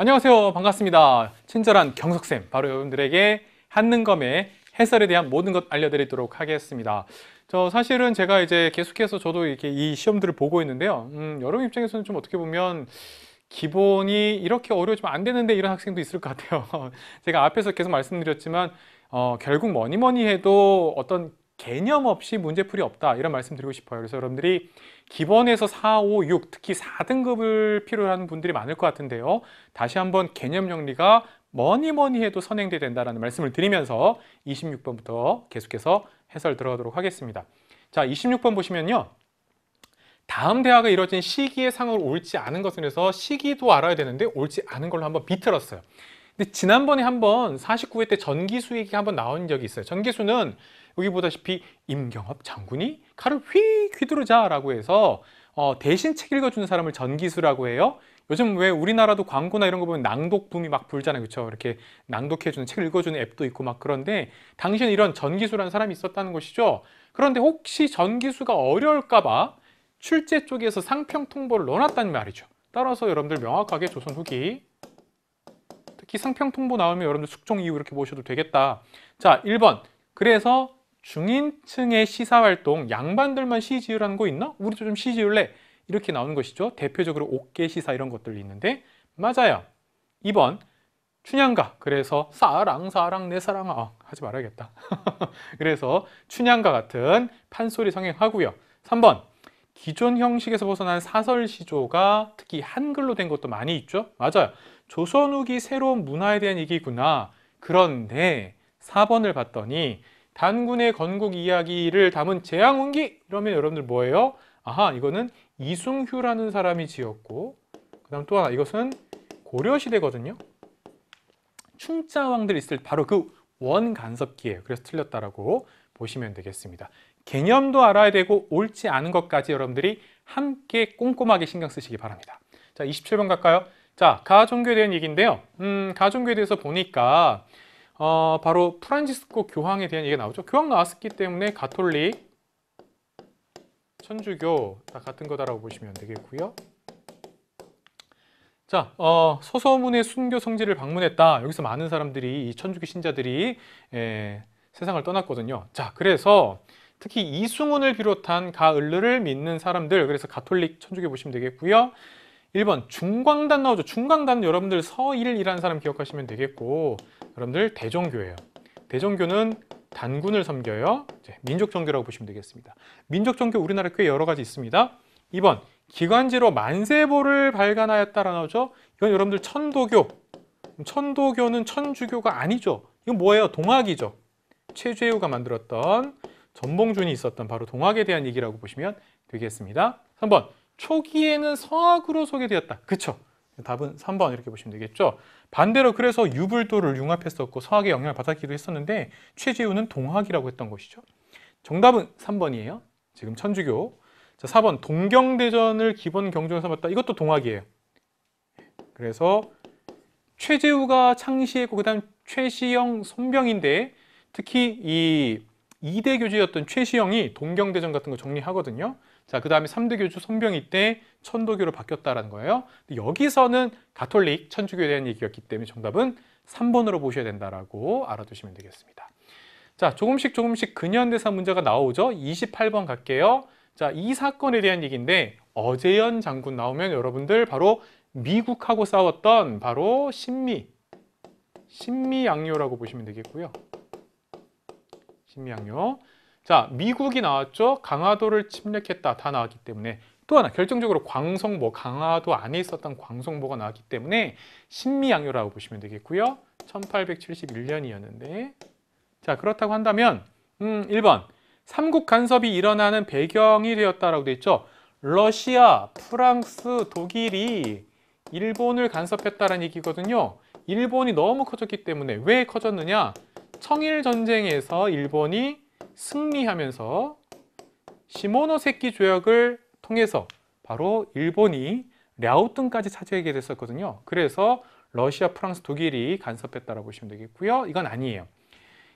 안녕하세요 반갑습니다 친절한 경석쌤 바로 여러분들에게 한능검의 해설에 대한 모든 것 알려드리도록 하겠습니다 저 사실은 제가 이제 계속해서 저도 이렇게 이 시험들을 보고 있는데요 음, 여러분 입장에서는 좀 어떻게 보면 기본이 이렇게 어려워지면 안 되는데 이런 학생도 있을 것 같아요 제가 앞에서 계속 말씀드렸지만 어, 결국 뭐니뭐니 뭐니 해도 어떤 개념 없이 문제풀이 없다 이런 말씀 드리고 싶어요 그래서 여러분들이 기본에서 4, 5, 6 특히 4등급을 필요로 하는 분들이 많을 것 같은데요. 다시 한번 개념 정리가 뭐니 뭐니 해도 선행돼야 된다는 말씀을 드리면서 26번부터 계속해서 해설 들어가도록 하겠습니다. 자, 26번 보시면요. 다음 대화가 이뤄진 시기의 상으로 옳지 않은 것에 해서 시기도 알아야 되는데 옳지 않은 걸로 한번 비틀었어요. 근데 지난번에 한번 49회 때 전기수 얘기가 한번 나온 적이 있어요. 전기수는 여기 보다시피 임경업 장군이 칼을 휙 휘두르자라고 해서 어, 대신 책 읽어주는 사람을 전기수라고 해요. 요즘 왜 우리나라도 광고나 이런 거 보면 낭독 붐이 막 불잖아요. 그렇죠? 이렇게 낭독해주는 책 읽어주는 앱도 있고 막 그런데 당신에 이런 전기수라는 사람이 있었다는 것이죠. 그런데 혹시 전기수가 어려울까 봐 출제 쪽에서 상평 통보를 넣어놨다는 말이죠. 따라서 여러분들 명확하게 조선 후기 특히 상평 통보 나오면 여러분들 숙종 이후 이렇게 보셔도 되겠다. 자, 1번. 그래서 중인층의 시사활동 양반들만 시지으라는 거 있나? 우리도 좀 시지을래 이렇게 나오는 것이죠 대표적으로 옥계 시사 이런 것들이 있는데 맞아요 2번 춘향가 그래서 사랑 사랑 내 사랑아 어, 하지 말아야겠다 그래서 춘향가 같은 판소리 성행하고요 3번 기존 형식에서 벗어난 사설시조가 특히 한글로 된 것도 많이 있죠 맞아요 조선 후기 새로운 문화에 대한 얘기구나 그런데 4번을 봤더니 단군의 건국 이야기를 담은 재앙운기 이러면 여러분들 뭐예요? 아하 이거는 이승휴라는 사람이 지었고 그 다음 또 하나 이것은 고려시대거든요 충자왕들 있을 바로 그 원간섭기예요 그래서 틀렸다라고 보시면 되겠습니다 개념도 알아야 되고 옳지 않은 것까지 여러분들이 함께 꼼꼼하게 신경 쓰시기 바랍니다 자 27번 갈까요? 자 가종교에 대한 얘기인데요 음 가종교에 대해서 보니까 어, 바로 프란치스코 교황에 대한 얘기가 나오죠. 교황 나왔기 때문에 가톨릭, 천주교 다 같은 거다라고 보시면 되겠고요. 자, 어, 소서문의 순교 성지를 방문했다. 여기서 많은 사람들이 이 천주교 신자들이 에, 예, 세상을 떠났거든요. 자, 그래서 특히 이승훈을 비롯한 가을르를 믿는 사람들, 그래서 가톨릭 천주교 보시면 되겠고요. 1번 중광단 나오죠. 중광단 여러분들 서일이라는 사람 기억하시면 되겠고 여러분들 대종교예요. 대종교는 단군을 섬겨요. 민족 종교라고 보시면 되겠습니다. 민족 종교 우리나라 에꽤 여러 가지 있습니다. 2번 기관지로 만세보를 발간하였다라 나오죠. 이건 여러분들 천도교. 천도교는 천주교가 아니죠. 이건 뭐예요? 동학이죠. 최재우가 만들었던 전봉준이 있었던 바로 동학에 대한 얘기라고 보시면 되겠습니다. 3번 초기에는 성악으로 소개되었다. 그쵸? 답은 3번 이렇게 보시면 되겠죠. 반대로 그래서 유불도를 융합했었고 성악의 영향을 받았기도 했었는데 최재우는 동학이라고 했던 것이죠. 정답은 3번이에요. 지금 천주교. 자, 4번 동경대전을 기본 경종에 삼았다. 이것도 동학이에요. 그래서 최재우가 창시했고 그다음 최시영 손병인데 특히 이 이대 교제였던 최시영이 동경대전 같은 거 정리하거든요. 자, 그 다음에 3대 교주 선병이때 천도교로 바뀌었다라는 거예요. 여기서는 가톨릭 천주교에 대한 얘기였기 때문에 정답은 3번으로 보셔야 된다라고 알아두시면 되겠습니다. 자, 조금씩 조금씩 근현대사 문제가 나오죠. 28번 갈게요. 자, 이 사건에 대한 얘기인데 어재연 장군 나오면 여러분들 바로 미국하고 싸웠던 바로 신미, 신미양요라고 보시면 되겠고요. 신미양요. 자, 미국이 나왔죠. 강화도를 침략했다. 다 나왔기 때문에 또 하나 결정적으로 광성보 강화도 안에 있었던 광성보가 나왔기 때문에 신미양요라고 보시면 되겠고요. 1871년이었는데 자, 그렇다고 한다면 음, 1번 삼국 간섭이 일어나는 배경이 되었다라고 되어 있죠. 러시아, 프랑스, 독일이 일본을 간섭했다는 얘기거든요. 일본이 너무 커졌기 때문에 왜 커졌느냐? 청일 전쟁에서 일본이 승리하면서 시모노세키 조약을 통해서 바로 일본이 랴오뚱까지 차지하게 됐었거든요. 그래서 러시아, 프랑스, 독일이 간섭했다라고 보시면 되겠고요. 이건 아니에요.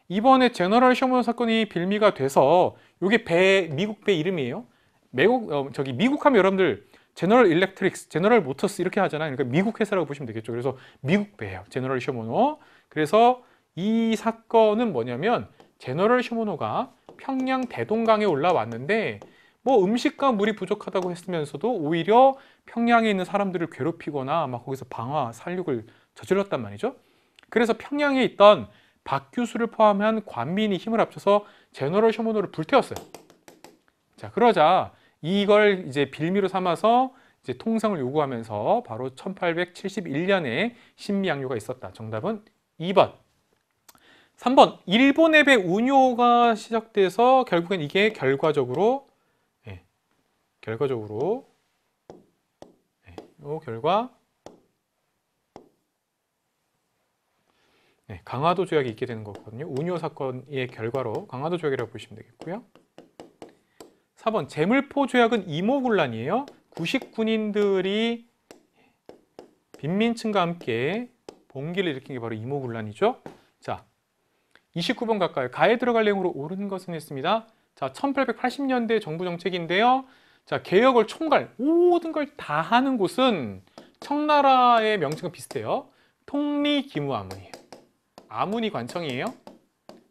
이번에 제너럴 셔먼 사건이 빌미가 돼서 이게 배 미국 배 이름이에요. 미국 어, 저기 미국 하면 여러분들 제너럴 일렉트릭스, 제너럴 모터스 이렇게 하잖아요. 그러니까 미국 회사라고 보시면 되겠죠. 그래서 미국 배예요. 제너럴 셔먼호. 그래서 이 사건은 뭐냐면 제너럴 시모노가 평양 대동강에 올라왔는데 뭐 음식과 물이 부족하다고 했으면서도 오히려 평양에 있는 사람들을 괴롭히거나 막 거기서 방화, 살육을 저질렀단 말이죠. 그래서 평양에 있던 박규수를 포함한 관민이 힘을 합쳐서 제너럴 시모노를 불태웠어요. 자, 그러자 이걸 이제 빌미로 삼아서 이제 통상을 요구하면서 바로 1871년에 신미양요가 있었다. 정답은 2번. 3번 일본 앱의 운요가 시작돼서 결국엔 이게 결과적으로 예, 결과적으로 예, 요 결과 예, 강화도 조약이 있게 되는 거거든요. 운요 사건의 결과로 강화도 조약이라고 보시면 되겠고요. 4번 재물포 조약은 이모군란이에요. 구식 군인들이 빈민층과 함께 봉기를 일으킨 게 바로 이모군란이죠. 29번 가까이 가에 들어갈 내용으로 오른 것은 했습니다. 자, 1880년대 정부 정책인데요. 자, 개혁을 총괄 모든 걸 다 하는 곳은 청나라의 명칭과 비슷해요. 통리기무아문이에요. 아문이 관청이에요.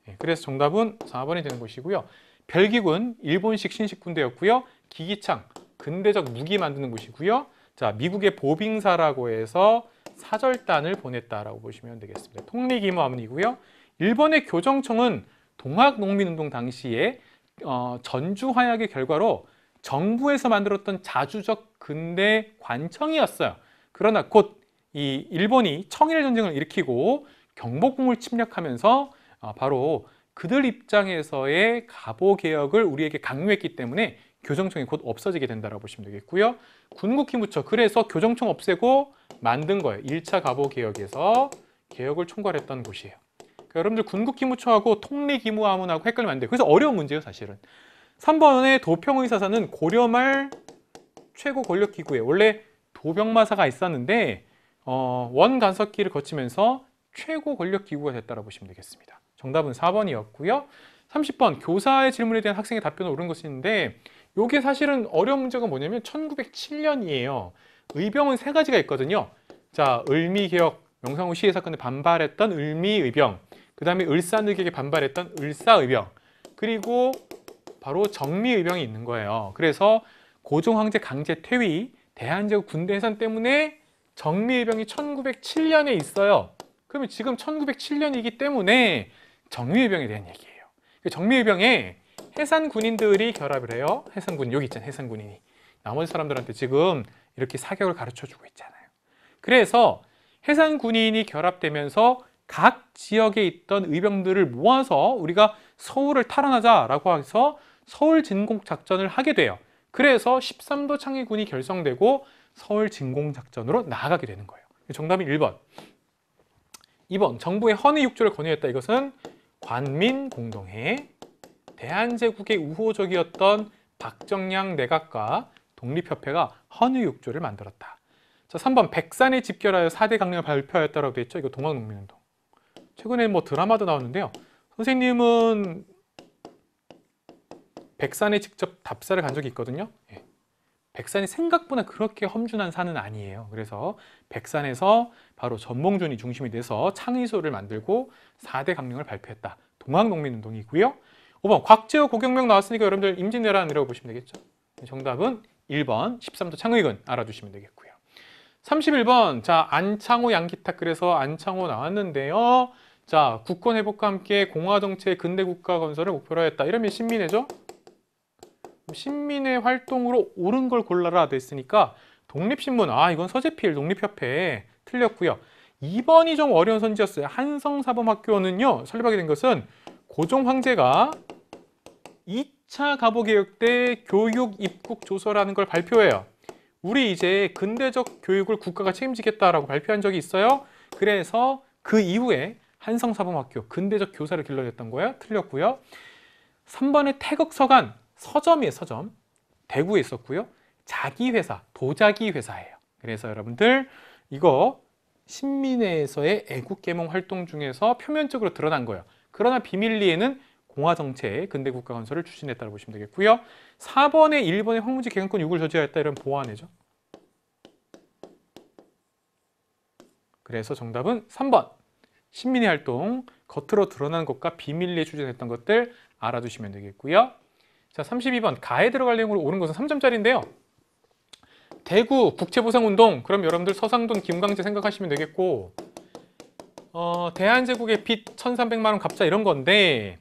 네, 그래서 정답은 4번이 되는 곳이고요. 별기군 일본식 신식 군대였고요. 기기창 근대적 무기 만드는 곳이고요. 자, 미국의 보빙사라고 해서 사절단을 보냈다라고 보시면 되겠습니다. 통리기무아문이고요. 일본의 교정청은 동학농민운동 당시에 어, 전주화약의 결과로 정부에서 만들었던 자주적 근대 관청이었어요. 그러나 곧 이 일본이 청일 전쟁을 일으키고 경복궁을 침략하면서 어, 바로 그들 입장에서의 가보 개혁을 우리에게 강요했기 때문에 교정청이 곧 없어지게 된다고 보시면 되겠고요. 군국기무처 그래서 교정청 없애고 만든 거예요. 1차 가보 개혁에서 개혁을 총괄했던 곳이에요. 그러니까 여러분들 군국기무처하고 통리기무아문하고 헷갈리면 안 돼요. 그래서 어려운 문제예요, 사실은. 3번의 도평의사사는 고려말 최고 권력기구에 원래 도병마사가 있었는데 어, 원간섭기를 거치면서 최고 권력기구가 됐다고 보시면 되겠습니다. 정답은 4번이었고요. 30번 교사의 질문에 대한 학생의 답변을 옳은 것이있는데 이게 사실은 어려운 문제가 뭐냐면 1907년이에요. 의병은 세 가지가 있거든요. 자, 을미개혁, 명상후 시해 사건에 반발했던 을미의병 그 다음에 을사늑에게 반발했던 을사의병 그리고 바로 정미의병이 있는 거예요. 그래서 고종 황제 강제 퇴위 대한제국 군대 해산 때문에 정미의병이 1907년에 있어요. 그러면 지금 1907년이기 때문에 정미의병에 대한 얘기예요. 그 정미의병에 해산 군인들이 결합을 해요. 해산 군 여기 있잖아요. 해산 군인이 나머지 사람들한테 지금 이렇게 사격을 가르쳐 주고 있잖아요. 그래서 해산 군인이 결합되면서 각 지역에 있던 의병들을 모아서 우리가 서울을 탈환하자라고 해서 서울 진공 작전을 하게 돼요. 그래서 13도 창의군이 결성되고 서울 진공 작전으로 나아가게 되는 거예요. 정답은 1번. 2번 정부의 헌의 육조를 권유했다. 이것은 관민 공동회, 대한제국의 우호적이었던 박정량 내각과 독립협회가 헌의 육조를 만들었다. 자, 3번 백산에 집결하여 4대 강령을 발표하였다라고 되어 있죠. 이거 동학농민운동. 최근에 뭐 드라마도 나왔는데요. 선생님은 백산에 직접 답사를 간 적이 있거든요. 예. 백산이 생각보다 그렇게 험준한 산은 아니에요. 그래서 백산에서 바로 전몽준이 중심이 돼서 창의소를 만들고 4대 강령을 발표했다. 동학농민운동이고요. 5번 곽재호 고경명 나왔으니까 여러분들 임진왜란이라고 보시면 되겠죠. 네, 정답은 1번 13도 창의근알아두시면 되겠고요. 31번 자 안창호 양기탁 그래서 안창호 나왔는데요. 자, 국권 회복과 함께 공화 정치의 근대 국가 건설을 목표로 했다. 이러면 신민회죠? 신민회 활동으로 옳은 걸 골라라 됐으니까 독립신문, 아 이건 서재필 독립협회 틀렸고요. 2번이 좀 어려운 선지였어요. 한성사범학교는요. 설립하게 된 것은 고종 황제가 2차 가보개혁 때 교육 입국 조서라는 걸 발표해요. 우리 이제 근대적 교육을 국가가 책임지겠다라고 발표한 적이 있어요. 그래서 그 이후에 한성사범학교 근대적 교사를 길러냈던 거예요. 틀렸고요. 3번의태극서관 서점이에요. 서점. 대구에 있었고요. 자기회사, 도자기 회사예요. 그래서 여러분들 이거 신민회에서의 애국계몽 활동 중에서 표면적으로 드러난 거예요. 그러나 비밀리에는 공화정책 근대 국가 건설을 추진했다고 보시면 되겠고요. 4번에 일본의 황무지 개간권 요구를 저지하였다 이런 보완해죠. 그래서 정답은 3번 신민의 활동, 겉으로 드러난 것과 비밀리에 추진했던 것들 알아두시면 되겠고요. 자, 32번 가에 들어갈 내용으로 오른 것은 3점짜리인데요. 대구 국채보상운동, 그럼 여러분들 서상돈, 김광재 생각하시면 되겠고 어, 대한제국의 빚 1300만 원 갚자 이런 건데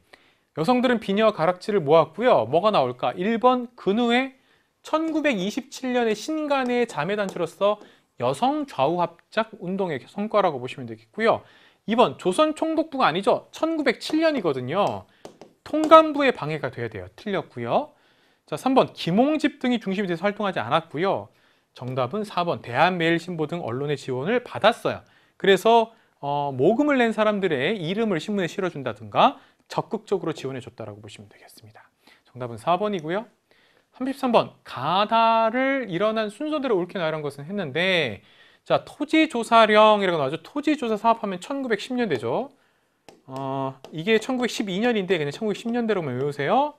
여성들은 비녀와 가락지를 모았고요. 뭐가 나올까? 1번 근우의 1927년에 신간의 자매단체로서 여성 좌우합작 운동의 성과라고 보시면 되겠고요. 2번 조선 총독부가 아니죠. 1907년이거든요. 통감부의 방해가 돼야 돼요. 틀렸고요. 자, 3번 김홍집 등이 중심이 돼서 활동하지 않았고요. 정답은 4번 대한매일신보 등 언론의 지원을 받았어요. 그래서 어, 모금을 낸 사람들의 이름을 신문에 실어준다든가 적극적으로 지원해줬다고 보시면 되겠습니다. 정답은 4번이고요. 33번 가다를 일어난 순서대로 옳게 나열한 것은 했는데 자, 토지조사령이라고 나오죠. 토지조사 사업하면 1910년대죠. 어, 이게 1912년인데 그냥 1910년대로만 외우세요.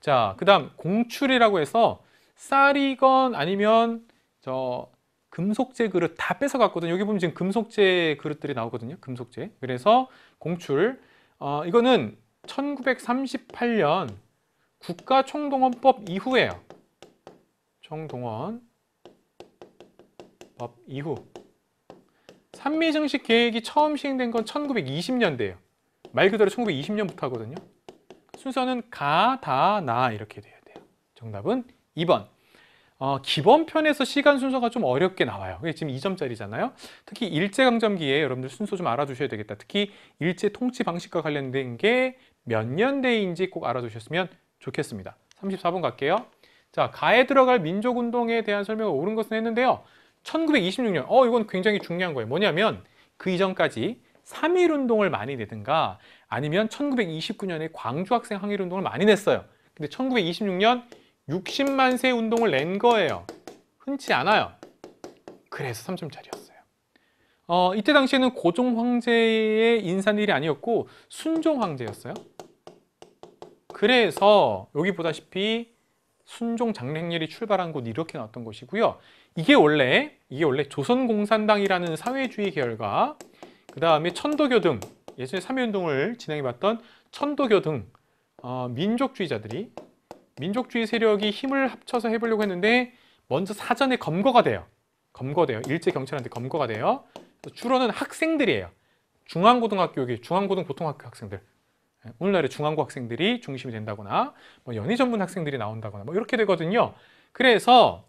자, 그 다음 공출이라고 해서 쌀이건 아니면 저 금속재 그릇 다 뺏어갔거든요. 여기 보면 지금 금속재 그릇들이 나오거든요. 금속재. 그래서 공출. 어, 이거는 1938년 국가총동원법 이후에요. 총동원. 법 이후 산미증식 계획이 처음 시행된 건 1920년대예요. 말 그대로 1920년부터 하거든요. 순서는 가, 다, 나 이렇게 돼야 돼요. 정답은 2번. 어, 기본편에서 시간 순서가 좀 어렵게 나와요. 지금 2점짜리잖아요. 특히 일제강점기에 여러분들 순서 좀 알아두셔야 되겠다. 특히 일제 통치 방식과 관련된 게 몇 년대인지 꼭 알아두셨으면 좋겠습니다. 34번 갈게요. 자, 가에 들어갈 민족운동에 대한 설명을 옳은 것은 했는데요. 1926년, 어 이건 굉장히 중요한 거예요. 뭐냐면 그 이전까지 3 1 운동을 많이 내든가 아니면 1929년에 광주 학생 항일 운동을 많이 냈어요. 근데 1926년 60만 세 운동을 낸 거예요. 흔치 않아요. 그래서 3점짜리였어요. 어, 이때 당시에는 고종 황제의 인사일이 아니었고 순종 황제였어요. 그래서 여기 보다시피 순종 장례행렬이 출발한 곳 이렇게 나왔던 것이고요. 이게 원래 이게 원래 조선공산당이라는 사회주의 계열과 그 다음에 천도교 등 예전에 삼위운동을 진행해봤던 천도교 등 어, 민족주의자들이 민족주의 세력이 힘을 합쳐서 해보려고 했는데 먼저 사전에 검거가 돼요. 검거돼요. 일제 경찰한테 검거가 돼요. 주로는 학생들이에요. 중앙고등학교 여기 중앙고등보통학교 학생들. 예, 오늘날의 중앙고 학생들이 중심이 된다거나 뭐 연희 전문 학생들이 나온다거나 뭐 이렇게 되거든요. 그래서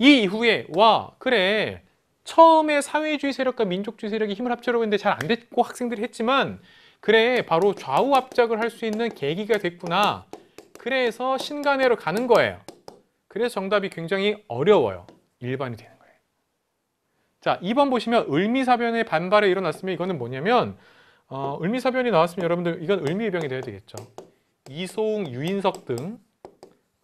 이 이후에 와 그래 처음에 사회주의 세력과 민족주의 세력이 힘을 합쳐려고 했는데 잘 안 됐고 학생들이 했지만 그래 바로 좌우 합작을 할 수 있는 계기가 됐구나 그래서 신간회로 가는 거예요 그래서 정답이 굉장히 어려워요 일반이 되는 거예요 자 2번 보시면 을미사변의 반발에 일어났으면 이거는 뭐냐면 어, 을미사변이 나왔으면 여러분들 이건 을미의병이 돼야 되겠죠 이소웅, 유인석 등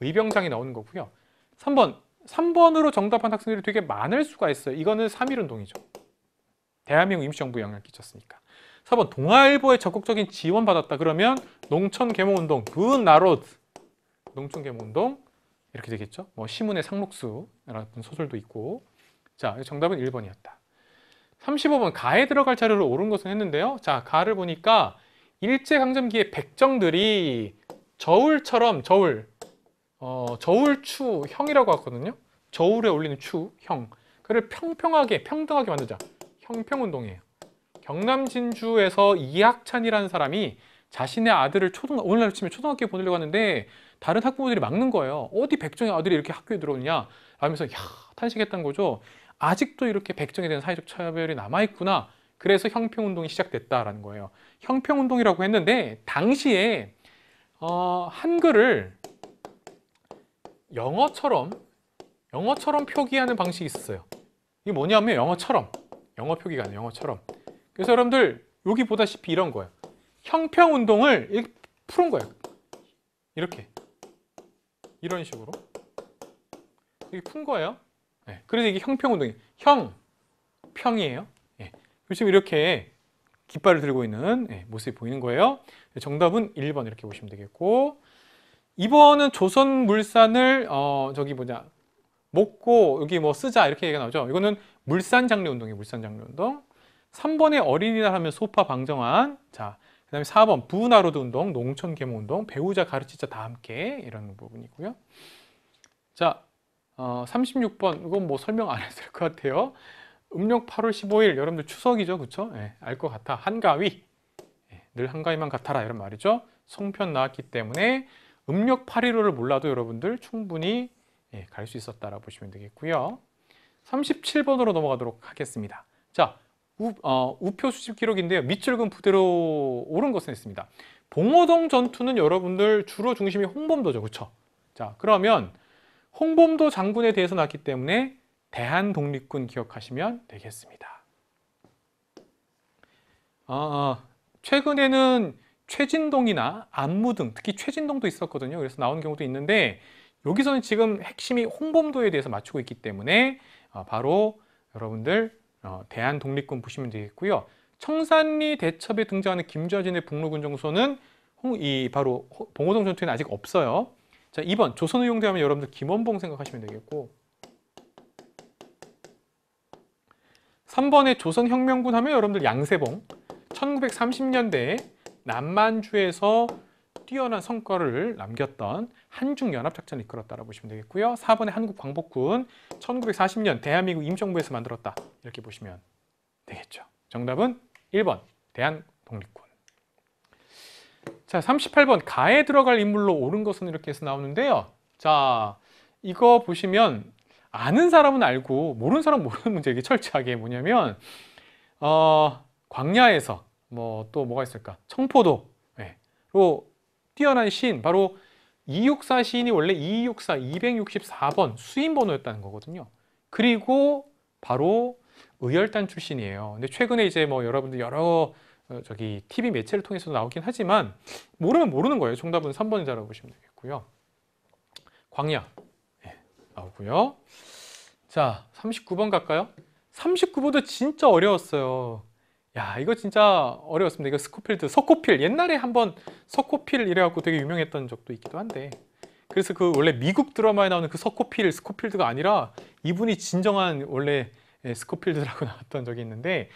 의병장이 나오는 거고요 3번 3번으로 정답한 학생들이 되게 많을 수가 있어요. 이거는 3.1 운동이죠. 대한민국 임시정부 영향을 끼쳤으니까. 4번 동아일보에 적극적인 지원 받았다 그러면 농촌계몽운동 그나롯 농촌계몽운동 이렇게 되겠죠 뭐 시문의 상록수라는 소설도 있고 자 정답은 1번이었다 35번 가에 들어갈 자료를 옳은 것은 했는데요 자 가를 보니까 일제강점기의 백정들이 저울처럼 저울 어, 저울추형이라고 하거든요. 저울에 올리는 추, 형. 그를 평평하게, 평등하게 만들자. 형평운동이에요. 경남 진주에서 이학찬이라는 사람이 자신의 아들을 초등 오늘날 치면 초등학교에 보내려고 하는데 다른 학부모들이 막는 거예요. 어디 백정의 아들이 이렇게 학교에 들어오느냐 하면서 야 탄식했던 거죠. 아직도 이렇게 백정에 대한 사회적 차별이 남아 있구나. 그래서 형평운동이 시작됐다라는 거예요. 형평운동이라고 했는데 당시에 어, 한글을 영어처럼 영어처럼 표기하는 방식이 있어요. 이게 뭐냐면 영어처럼 영어 표기가 아니라 영어처럼 그래서 여러분들 여기 보다시피 이런 거예요. 형평 운동을 푸는 거예요. 이렇게 이런 식으로 이렇게 푼 거예요. 네. 그래서 이게 형평 운동이 형, 평이에요. 네. 예. 지금 이렇게 깃발을 들고 있는 예, 모습이 보이는 거예요. 정답은 1번 이렇게 보시면 되겠고 이번은 조선물산을 어 저기 뭐냐 먹고 여기 뭐 쓰자 이렇게 얘기가 나오죠. 이거는 물산장려운동이에요. 물산장려운동. 3번에 어린이날 하면 소파 방정환. 자, 그 다음에 4번 부나로드 운동, 농촌계모운동, 배우자 가르치자 다 함께 이런 부분이고요. 자, 어, 36번 이건 뭐 설명 안 해도 될 것 같아요. 음력 8월 15일 여러분들 추석이죠. 그쵸? 예, 알것 같아. 한가위. 예, 늘 한가위만 같아라 이런 말이죠. 송편 나왔기 때문에 음력 8.15를 몰라도 여러분들 충분히 예, 갈수 있었다라고 보시면 되겠고요. 37번으로 넘어가도록 하겠습니다. 자, 우, 어, 우표 수집 기록인데요. 밑줄근 부대로 오른 것은 있습니다. 봉오동 전투는 여러분들 주로 중심이 홍범도죠. 그렇죠? 자, 그러면 홍범도 장군에 대해서 났기 때문에 대한독립군 기억하시면 되겠습니다. 어, 최근에는 최진동이나 안무 등 특히 최진동도 있었거든요. 그래서 나오는 경우도 있는데 여기서는 지금 핵심이 홍범도에 대해서 맞추고 있기 때문에 어, 바로 여러분들 어, 대한독립군 보시면 되겠고요. 청산리 대첩에 등장하는 김좌진의 북로군 정소는 홍, 이 바로 봉호동 전투에는 아직 없어요. 자, 2번 조선의용대 하면 여러분들 김원봉 생각하시면 되겠고 3번에 조선혁명군 하면 여러분들 양세봉 1930년대 남만주에서 뛰어난 성과를 남겼던 한중연합작전을 이끌었다고 보시면 되겠고요. 4번에 한국광복군 1940년 대한민국 임정부에서 만들었다. 이렇게 보시면 되겠죠. 정답은 1번 대한독립군 자 38번 가에 들어갈 인물로 옳은 것은 이렇게 해서 나오는데요. 자 이거 보시면 아는 사람은 알고 모르는 사람은 모르는 문제 이게 철저하게 뭐냐면 어, 광야에서 뭐또 뭐가 있을까? 청포도로 예. 뛰어난 시인 바로 264 시인이 원래 264, 264번 수인번호였다는 거거든요. 그리고 바로 의열단 출신이에요. 근데 최근에 이제 뭐 여러분들 여러 어, 저기 TV 매체를 통해서 나오긴 하지만 모르면 모르는 거예요. 정답은 3번이라고 보시면 되겠고요. 광야 네, 나오고요. 자, 39번 갈까요? 39번도 진짜 어려웠어요. 야 이거 진짜 어려웠습니다 이거 스코필드 석호필 옛날에 한번 석호필 이래갖고 되게 유명했던 적도 있기도 한데 그래서 그 원래 미국 드라마에 나오는 그 석호필 스코필드가 아니라 이분이 진정한 원래 예, 스코필드라고 나왔던 적이 있는데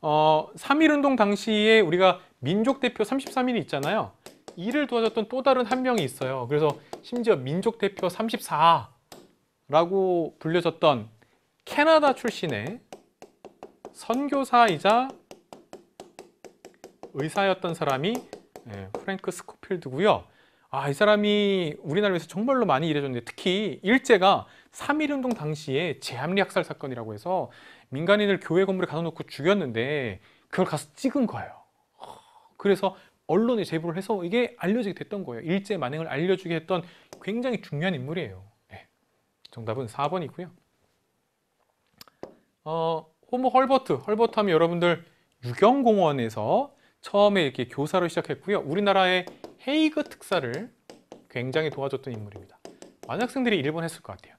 어, 3.1운동 당시에 우리가 민족대표 33인이 있잖아요 이를 도와줬던 또 다른 한 명이 있어요 그래서 심지어 민족대표 34라고 불려졌던 캐나다 출신의 선교사이자 의사였던 사람이 예, 프랭크 스코필드고요. 아, 이 사람이 우리나라에서 정말로 많이 일해줬는데 특히 일제가 3.1운동 당시에 제암리 학살 사건이라고 해서 민간인을 교회 건물에 가둬놓고 죽였는데 그걸 가서 찍은 거예요. 그래서 언론에 제보를 해서 이게 알려지게 됐던 거예요. 일제 만행을 알려주게 했던 굉장히 중요한 인물이에요. 네. 정답은 4번이고요. 어, 호모 헐버트. 헐버트 하면 여러분들 유경공원에서 처음에 이렇게 교사로 시작했고요. 우리나라의 헤이그 특사를 굉장히 도와줬던 인물입니다. 많은 학생들이 일본 했을 것 같아요.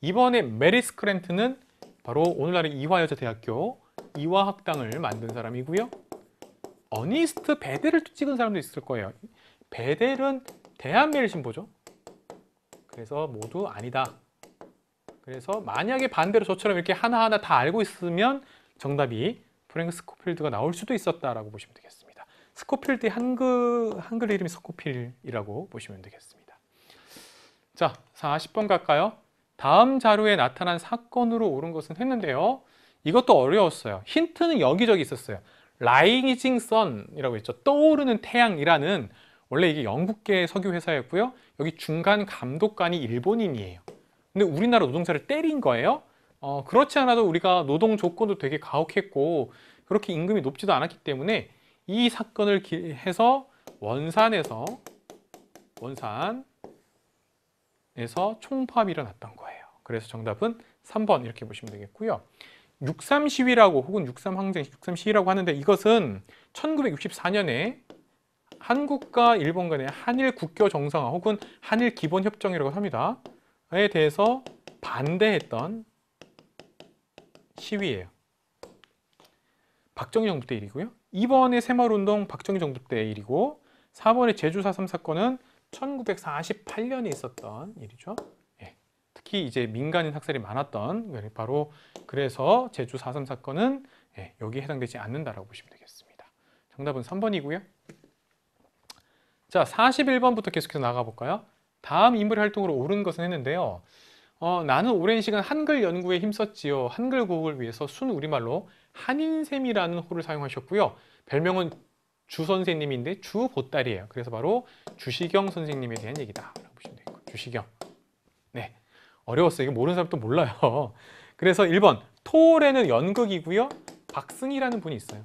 이번에 메리스 크랜트는 바로 오늘날의 이화여자대학교 이화학당을 만든 사람이고요. 어니스트 베델을 찍은 사람도 있을 거예요. 베델은 대한매일 신보죠. 그래서 모두 아니다. 그래서 만약에 반대로 저처럼 이렇게 하나하나 다 알고 있으면 정답이 프랭크 스코필드가 나올 수도 있었다라고 보시면 되겠습니다. 스코필드의 한글, 한글 이름이 스코필이라고 보시면 되겠습니다. 자, 40번 갈까요? 다음 자료에 나타난 사건으로 옳은 것은 했는데요. 이것도 어려웠어요. 힌트는 여기저기 있었어요. 라이징 선이라고 했죠. 떠오르는 태양이라는 원래 이게 영국계 석유 회사였고요. 여기 중간 감독관이 일본인이에요. 근데 우리나라 노동자를 때린 거예요. 어, 그렇지 않아도 우리가 노동 조건도 되게 가혹했고 그렇게 임금이 높지도 않았기 때문에 이 사건을 해서 원산에서 원산에서 총파업이 일어났던 거예요. 그래서 정답은 3번 이렇게 보시면 되겠고요. 63 시위라고 혹은 63 항쟁, 63 시위라고 하는데 이것은 1964년에 한국과 일본 간의 한일 국교 정상화 혹은 한일 기본 협정이라고 합니다. 에 대해서 반대했던 시위예요. 박정희 정부 때 일이고요. 2번의 새마을운동 박정희 정부 때 일이고 4번의 제주 4.3 사건은 1948년에 있었던 일이죠. 예. 특히 이제 민간인 학살이 많았던 바로 그래서 제주 4.3 사건은 예, 여기에 해당되지 않는다라고 보시면 되겠습니다. 정답은 3번이고요. 자, 41번부터 계속해서 나가볼까요? 다음 인물 활동으로 옳은 것은 했는데요. 어, 나는 오랜 시간 한글 연구에 힘썼지요. 한글 구국을 위해서 순 우리말로 한인샘이라는 호를 사용하셨고요. 별명은 주 선생님인데 주 보따리예요. 그래서 바로 주시경 선생님에 대한 얘기다. 라고 보시면 되고 겠 주시경. 네. 어려웠어요. 이거 모르는 사람도 몰라요. 그래서 1번 토올에는 연극이고요. 박승희라는 분이 있어요.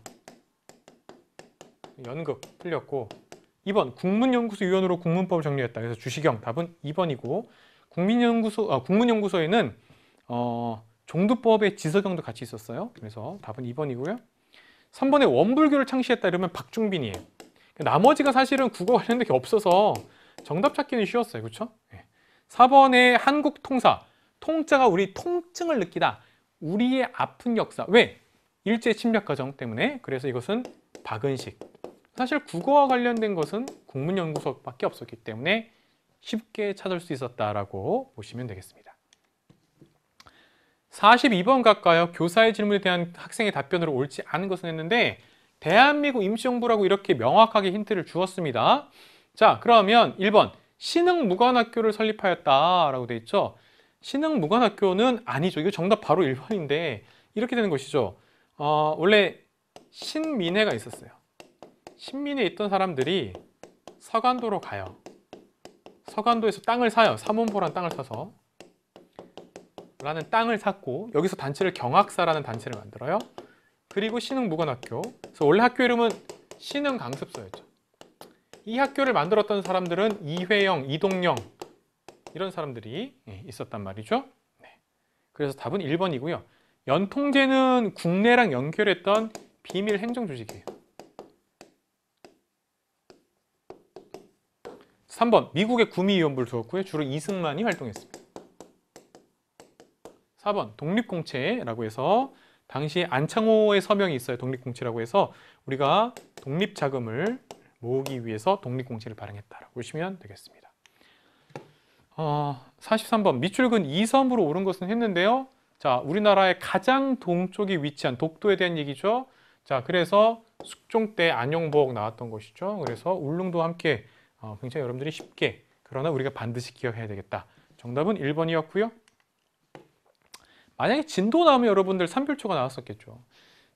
연극 틀렸고 2번 국문연구소위원으로 국문법을 정리했다. 그래서 주시경 답은 2번이고 국민연구소 아, 국문연구소에는 어, 종두법의 지석영도 같이 있었어요. 그래서 답은 2번이고요. 3번에 원불교를 창시했다 이러면 박중빈이에요. 나머지가 사실은 국어 관련된 게 없어서 정답 찾기는 쉬웠어요. 그렇죠? 4번에 예. 한국통사. 통자가 우리 통증을 느끼다. 우리의 아픈 역사. 왜? 일제 침략 과정 때문에. 그래서 이것은 박은식. 사실 국어와 관련된 것은 국문연구소밖에 없었기 때문에 쉽게 찾을 수 있었다라고 보시면 되겠습니다. 42번 가까이 교사의 질문에 대한 학생의 답변으로 옳지 않은 것은 했는데 대한민국 임시정부라고 이렇게 명확하게 힌트를 주었습니다. 자 그러면 1번 신흥 무관학교를 설립하였다라고 돼 있죠. 신흥 무관학교는 아니죠. 이거 정답 바로 1번인데 이렇게 되는 것이죠. 어, 원래 신민회가 있었어요. 신민에 회 있던 사람들이 서간도로 가요. 서간도에서 땅을 사요. 사문보란 땅을 사서. 라는 땅을 샀고 여기서 단체를 경학사라는 단체를 만들어요. 그리고 신흥무관학교 그래서 원래 학교 이름은 신흥강습소였죠. 이 학교를 만들었던 사람들은 이회영, 이동영 이런 사람들이 예, 있었단 말이죠. 네. 그래서 답은 1번이고요. 연통제는 국내랑 연결했던 비밀 행정 조직이에요. 3번 미국의 구미위원부를 두었고요. 주로 이승만이 활동했습니다. 4번 독립공채라고 해서 당시 안창호의 서명이 있어요. 독립공채라고 해서 우리가 독립자금을 모으기 위해서 독립공채를 발행했다라고 보시면 되겠습니다. 어, 43번 밑줄근 2섬으로 오른 것은 했는데요. 자, 우리나라의 가장 동쪽에 위치한 독도에 대한 얘기죠. 자, 그래서 숙종 때 안용복 나왔던 것이죠. 그래서 울릉도 함께 어, 굉장히 여러분들이 쉽게 그러나 우리가 반드시 기억해야 되겠다. 정답은 1번이었고요. 만약에 진도 나오면 여러분들 3별초가 나왔었겠죠.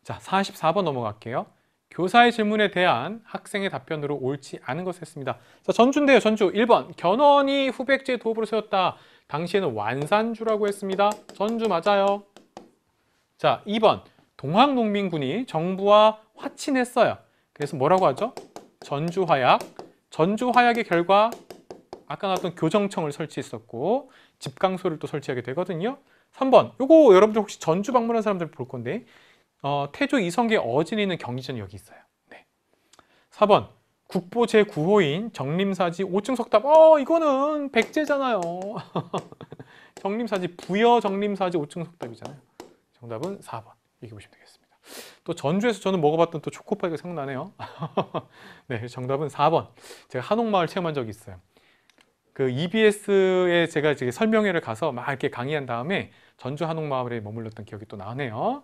자, 44번 넘어갈게요. 교사의 질문에 대한 학생의 답변으로 옳지 않은 것을 했습니다. 자, 전주인데요. 전주 1번 견훤이 후백제 도읍으로 세웠다. 당시에는 완산주라고 했습니다. 전주 맞아요. 자, 2번 동학농민군이 정부와 화친했어요. 그래서 뭐라고 하죠? 전주화약. 전주화약의 결과 아까 나왔던 교정청을 설치했었고 집강소를 또 설치하게 되거든요. 3번 이거 여러분들 혹시 전주 방문한 사람들 볼 건데 어, 태조 이성계 어진에 있는 경기전이 여기 있어요 네. 4번 국보 제9호인 정림사지 5층 석탑 어 이거는 백제잖아요 정림사지 부여 정림사지 5층 석탑이잖아요 정답은 4번 이렇게 보시면 되겠습니다 또 전주에서 저는 먹어봤던 또 초코파이가 생각나네요 네 정답은 4번 제가 한옥마을 체험한 적이 있어요 그 EBS에 제가 이제 설명회를 가서 막 이렇게 강의한 다음에 전주 한옥마을에 머물렀던 기억이 또 나네요.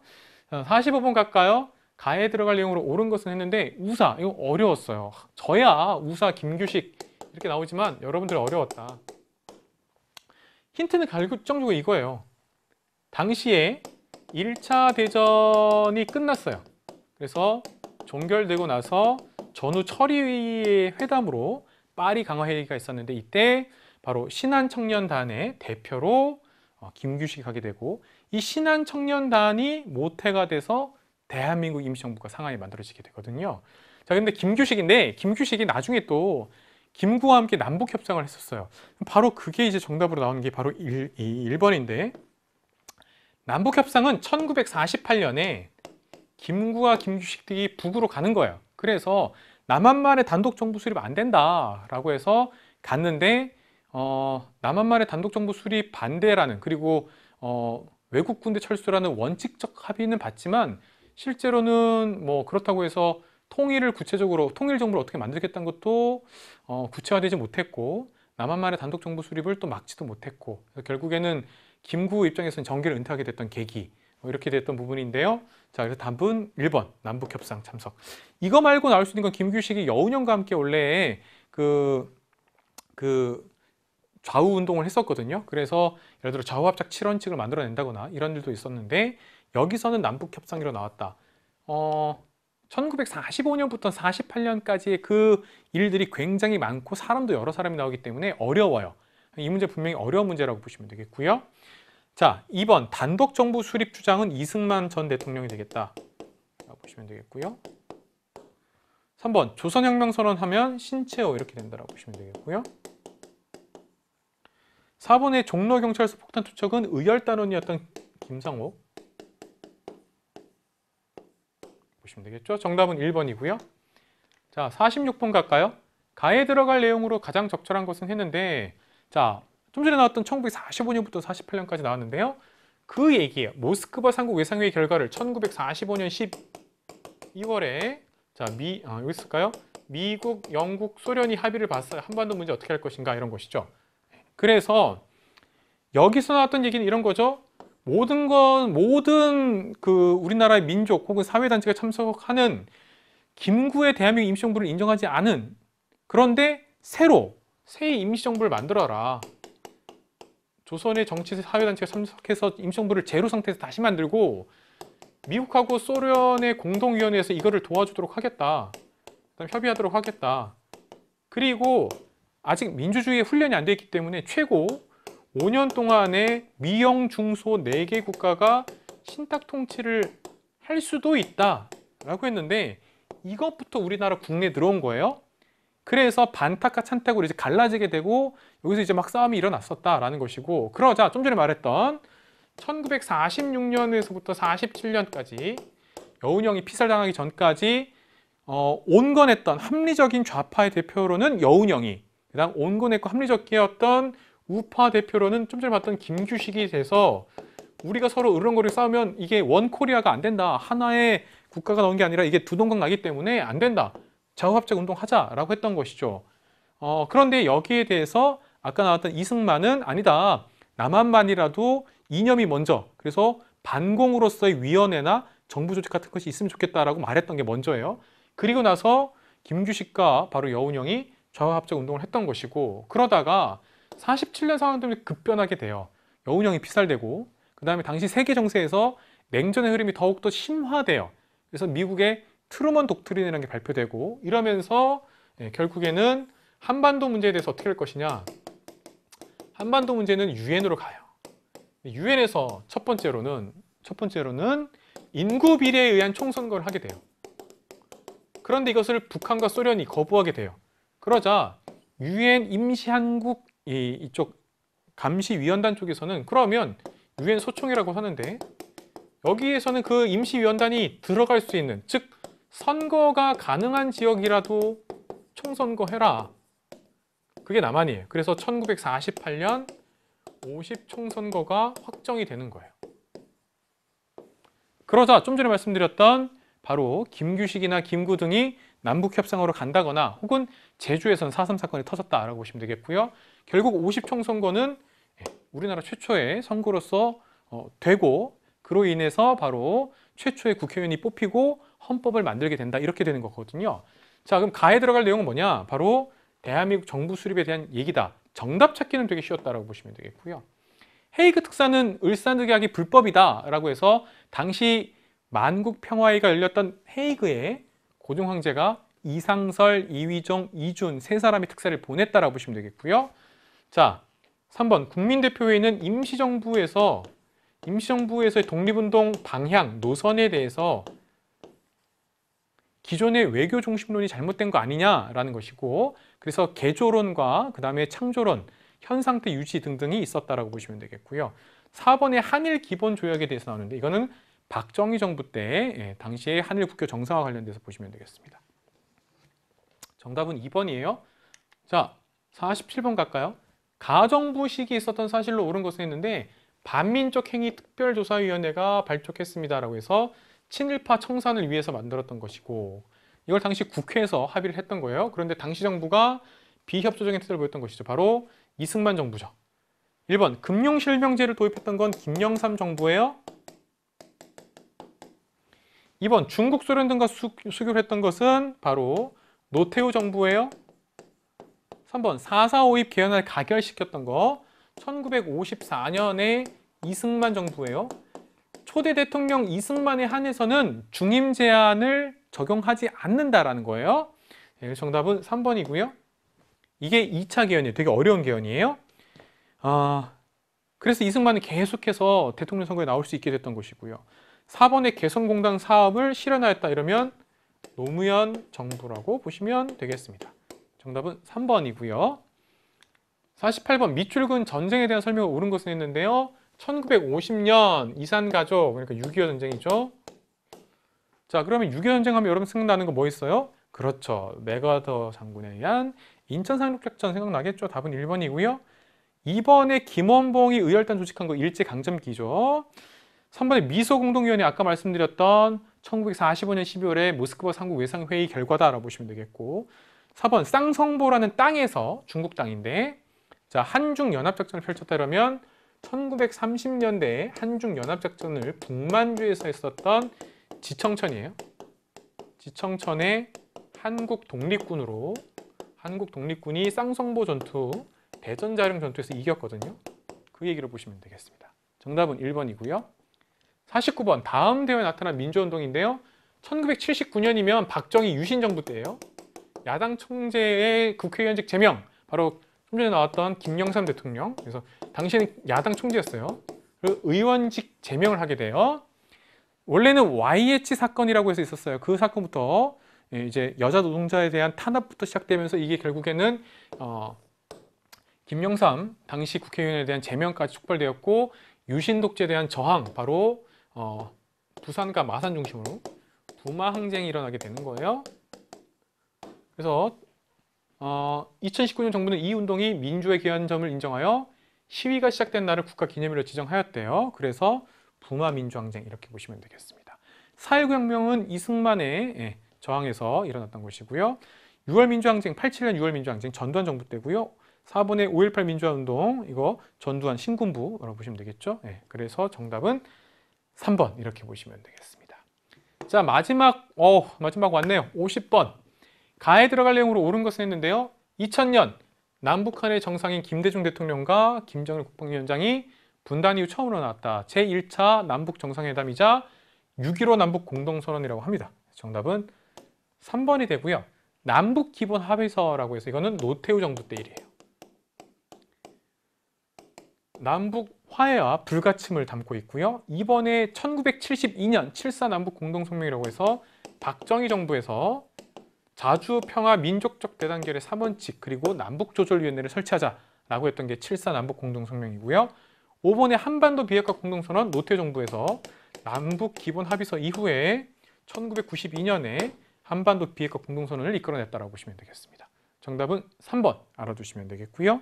45분 가까요. 가에 들어갈 내용으로 옳은 것은 했는데 우사 이거 어려웠어요. 저야 우사 김규식 이렇게 나오지만 여러분들 어려웠다. 힌트는 결정적으로 이거예요. 당시에 1차 대전이 끝났어요. 그래서 종결되고 나서 전후 처리의 회담으로 파리 강화회의가 있었는데 이때 바로 신한 청년단의 대표로 어, 김규식이 가게 되고 이 신한 청년단이 모태가 돼서 대한민국 임시정부가 상하이 만들어지게 되거든요. 자, 근데 김규식인데 김규식이 나중에 또 김구와 함께 남북 협상을 했었어요. 바로 그게 이제 정답으로 나오는 게 바로 1, 1번인데 남북 협상은 1948년에 김구와 김규식 등이 북으로 가는 거예요. 그래서 남한만의 단독 정부 수립 안 된다라고 해서 갔는데 어, 남한만의 단독 정부 수립 반대라는 그리고 어, 외국 군대 철수라는 원칙적 합의는 봤지만 실제로는 뭐 그렇다고 해서 통일을 구체적으로 통일 정부를 어떻게 만들겠다는 것도 어, 구체화되지 못했고 남한만의 단독 정부 수립을 또 막지도 못했고 결국에는 김구 입장에서는 정계를 은퇴하게 됐던 계기 뭐 이렇게 됐던 부분인데요. 자, 그래서 답은 1번 남북협상 참석. 이거 말고 나올 수 있는 건 김규식이 여운형과 함께 원래 그, 그 좌우 운동을 했었거든요. 그래서 예를 들어 좌우 합작 7원칙을 만들어낸다거나 이런 일도 있었는데 여기서는 남북 협상기로 나왔다. 어, 1945년부터 48년까지의 그 일들이 굉장히 많고 사람도 여러 사람이 나오기 때문에 어려워요. 이 문제 분명히 어려운 문제라고 보시면 되겠고요. 자, 2번 단독 정부 수립 주장은 이승만 전 대통령이 되겠다. 보시면 되겠고요. 3번 조선혁명선언 하면 신채호 이렇게 된다라고 보시면 되겠고요. 4번의 종로경찰서 폭탄 투척은 의열단원이었던 김상옥 보시면 되겠죠? 정답은 1번이고요. 자, 46번 갈까요? 가에 들어갈 내용으로 가장 적절한 것은 했는데 자, 좀 전에 나왔던 1945년부터 48년까지 나왔는데요. 그 얘기예요. 모스크바 상국 외상회의 결과를 1945년 12월에 자, 미, 아, 여기 있을까요? 미국, 영국, 소련이 합의를 봤어요. 한반도 문제 어떻게 할 것인가 이런 것이죠. 그래서 여기서 나왔던 얘기는 이런 거죠. 모든 건 모든 그 우리나라의 민족 혹은 사회단체가 참석하는 김구의 대한민국 임시정부를 인정하지 않은 그런데 새로 새 임시정부를 만들어라. 조선의 정치 사회단체가 참석해서 임시정부를 제로 상태에서 다시 만들고 미국하고 소련의 공동위원회에서 이거를 도와주도록 하겠다. 협의하도록 하겠다. 그리고 아직 민주주의의 훈련이 안 돼 있기 때문에 최고 5년 동안에 미영 중소 4개 국가가 신탁 통치를 할 수도 있다라고 했는데 이것부터 우리나라 국내에 들어온 거예요. 그래서 반탁과 찬탁으로 이제 갈라지게 되고 여기서 이제 막 싸움이 일어났었다라는 것이고 그러자 좀 전에 말했던 1946년에서부터 47년까지 여운형이 피살당하기 전까지 어, 온건했던 합리적인 좌파의 대표로는 여운형이 그다음 온건의고 합리적 기였던 우파 대표로는 좀 전에 봤던 김규식이 돼서 우리가 서로 으렁거리고 싸우면 이게 원 코리아가 안 된다. 하나의 국가가 나온 게 아니라 이게 두 동강 나기 때문에 안 된다. 자유합작 운동하자라고 했던 것이죠. 어, 그런데 여기에 대해서 아까 나왔던 이승만은 아니다. 남한만이라도 이념이 먼저 그래서 반공으로서의 위원회나 정부 조직 같은 것이 있으면 좋겠다라고 말했던 게 먼저예요. 그리고 나서 김규식과 바로 여운형이 좌우합작 운동을 했던 것이고 그러다가 47년 상황 때문에 급변하게 돼요. 여운형이 피살되고 그 다음에 당시 세계 정세에서 냉전의 흐름이 더욱더 심화돼요. 그래서 미국의 트루먼 독트린이라는 게 발표되고 이러면서 예, 결국에는 한반도 문제에 대해서 어떻게 할 것이냐 한반도 문제는 유엔으로 가요. 유엔에서 첫 번째로는 첫 번째로는 인구 비례에 의한 총선거를 하게 돼요. 그런데 이것을 북한과 소련이 거부하게 돼요. 그러자 유엔 임시한국 이, 쪽 감시위원단 쪽에서는 그러면 유엔 소총이라고 하는데 여기에서는 그 임시위원단이 들어갈 수 있는 즉 선거가 가능한 지역이라도 총선거해라 그게 남한이에요 그래서 1948년 50총선거가 확정이 되는 거예요 그러자 좀 전에 말씀드렸던 바로 김규식이나 김구 등이 남북협상으로 간다거나 혹은 제주에선 4.3 사건이 터졌다라고 보시면 되겠고요. 결국 50총선거는 예, 우리나라 최초의 선거로서 어, 되고 그로 인해서 바로 최초의 국회의원이 뽑히고 헌법을 만들게 된다 이렇게 되는 거거든요. 자 그럼 가에 들어갈 내용은 뭐냐? 바로 대한민국 정부 수립에 대한 얘기다. 정답 찾기는 되게 쉬웠다라고 보시면 되겠고요. 헤이그 특사는 을사늑약이 불법이다라고 해서 당시 만국 평화회의가 열렸던 헤이그에 고종 황제가 이상설, 이위종 이준 세사람이 특사를 보냈다라고 보시면 되겠고요. 자, 3번 국민대표회의는 임시정부에서 임시정부에서의 독립운동 방향, 노선에 대해서 기존의 외교 중심론이 잘못된 거 아니냐라는 것이고 그래서 개조론과 그 다음에 창조론, 현상태 유지 등등이 있었다라고 보시면 되겠고요. 4번의 한일 기본 조약에 대해서 나오는데 이거는 박정희 정부 때 예, 당시의 한일 국교 정상화 관련돼서 보시면 되겠습니다. 정답은 2번이에요. 자, 47번 갈까요? 가정부 시기 있었던 사실로 옳은 것은 했는데 반민족행위특별조사위원회가 발족했습니다라고 해서 친일파 청산을 위해서 만들었던 것이고 이걸 당시 국회에서 합의를 했던 거예요. 그런데 당시 정부가 비협조적인 태도를 보였던 것이죠. 바로 이승만 정부죠. 1번 금융실명제를 도입했던 건 김영삼 정부예요. 2번 중국, 소련 등과 수, 수교했던 것은 바로 노태우 정부예요. 3번 4.4.5입 개헌을 가결시켰던 거 1954년에 이승만 정부예요. 초대 대통령 이승만에 한해서는 중임 제한을 적용하지 않는다라는 거예요. 네, 정답은 3번이고요. 이게 2차 개헌이에요. 되게 어려운 개헌이에요. 아, 그래서 이승만은 계속해서 대통령 선거에 나올 수 있게 됐던 것이고요. 4번의 개성공단 사업을 실현하였다 이러면 노무현 정부라고 보시면 되겠습니다. 정답은 3번이고요. 48번 밑줄근 전쟁에 대한 설명을 옳은 것은 했는데요. 1950년 이산가족, 그러니까 6.25 전쟁이죠. 자, 그러면 6.25 전쟁 하면 여러분 생각나는 거 뭐 있어요? 그렇죠. 맥아더 장군에 의한 인천 상륙작전 생각나겠죠. 답은 1번이고요. 2번에 김원봉이 의열단 조직한 거 일제강점기죠. 3번에 미소공동위원회 아까 말씀드렸던 1945년 12월에 모스크바 상국 외상회의 결과다라고 보시면 되겠고 4번 쌍성보라는 땅에서 중국 땅인데 자 한중연합작전을 펼쳤다 그러면 1930년대에 한중연합작전을 북만주에서 했었던 지청천이에요. 지청천의 한국 독립군으로 한국 독립군이 쌍성보 전투, 대전자령 전투에서 이겼거든요. 그 얘기를 보시면 되겠습니다. 정답은 1번이고요. 49번 다음 대회에 나타난 민주운동인데요. 1979년이면 박정희 유신정부 때예요. 야당 총재의 국회의원직 제명 바로 좀 전에 나왔던 김영삼 대통령 그래서 당시에는 야당 총재였어요. 그 의원직 제명을 하게 돼요. 원래는 YH 사건이라고 해서 있었어요. 그 사건부터 예, 이제 여자 노동자에 대한 탄압부터 시작되면서 이게 결국에는 어, 김영삼 당시 국회의원에 대한 제명까지 촉발되었고 유신 독재에 대한 저항 바로 어, 부산과 마산 중심으로 부마 항쟁이 일어나게 되는 거예요. 그래서 어, 2019년 정부는 이 운동이 민주의 귀한 점을 인정하여 시위가 시작된 날을 국가 기념일로 지정하였대요. 그래서 부마 민주항쟁 이렇게 보시면 되겠습니다. 4.19 혁명은 이승만의 예, 저항에서 일어났던 것이고요. 6월 민주항쟁, 87년 6월 민주항쟁 전두환 정부 때고요. 4번에 5.18 민주화운동, 이거 전두환 신군부라고 보시면 되겠죠. 예, 그래서 정답은 3번 이렇게 보시면 되겠습니다. 자 마지막 어 마지막 왔네요. 50번 가에 들어갈 내용으로 옳은 것은 했는데요. 2000년 남북한의 정상인 김대중 대통령과 김정일 국방위원장이 분단 이후 처음으로 나왔다. 제1차 남북 정상회담이자 6.15 남북 공동선언이라고 합니다. 정답은 3번이 되고요. 남북 기본 합의서라고 해서 이거는 노태우 정부 때 일이에요. 남북 화해와 불가침을 담고 있고요. 이번에 1972년 7사 남북 공동성명이라고 해서 박정희 정부에서 자주 평화 민족적 대단결의 3원칙 그리고 남북조절위원회를 설치하자라고 했던 게 7사 남북 공동성명이고요. 5번에 한반도 비핵화 공동선언 노태 정부에서 남북 기본 합의서 이후에 1992년에 한반도 비핵화 공동선언을 이끌어냈다고 보시면 되겠습니다. 정답은 3번 알아두시면 되겠고요.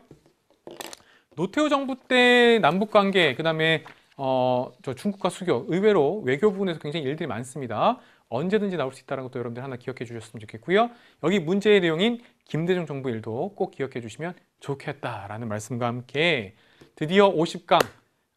노태우 정부 때 남북 관계 그다음에 어, 저 중국과 수교 의외로 외교 부분에서 굉장히 일들이 많습니다. 언제든지 나올 수 있다는 것도 여러분들 하나 기억해 주셨으면 좋겠고요. 여기 문제의 내용인 김대중 정부 일도 꼭 기억해 주시면 좋겠다라는 말씀과 함께 드디어 50강,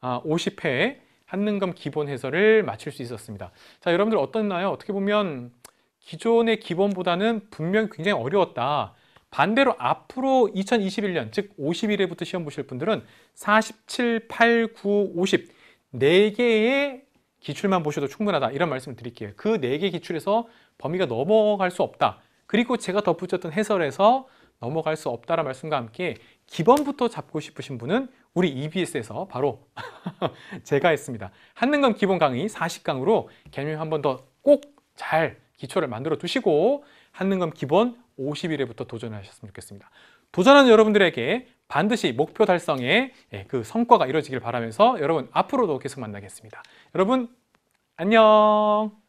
아, 50회 한능검 기본 해설을 마칠 수 있었습니다. 자, 여러분들 어떻나요? 어떻게 보면 기존의 기본보다는 분명히 굉장히 어려웠다. 반대로 앞으로 2021년 즉 51회부터 시험 보실 분들은 47, 8, 9, 50 4개의 기출만 보셔도 충분하다 이런 말씀을 드릴게요 그 4개 기출에서 범위가 넘어갈 수 없다 그리고 제가 덧붙였던 해설에서 넘어갈 수 없다라는 말씀과 함께 기본부터 잡고 싶으신 분은 우리 EBS에서 바로 제가 했습니다 한능검 기본 강의 40강으로 개념 한번 더 꼭 잘 기초를 만들어 두시고 한능검 기본 50일에부터 도전하셨으면 좋겠습니다. 도전하는 여러분들에게 반드시 목표 달성의 예, 그 성과가 이루어지길 바라면서 여러분 앞으로도 계속 만나겠습니다. 여러분 안녕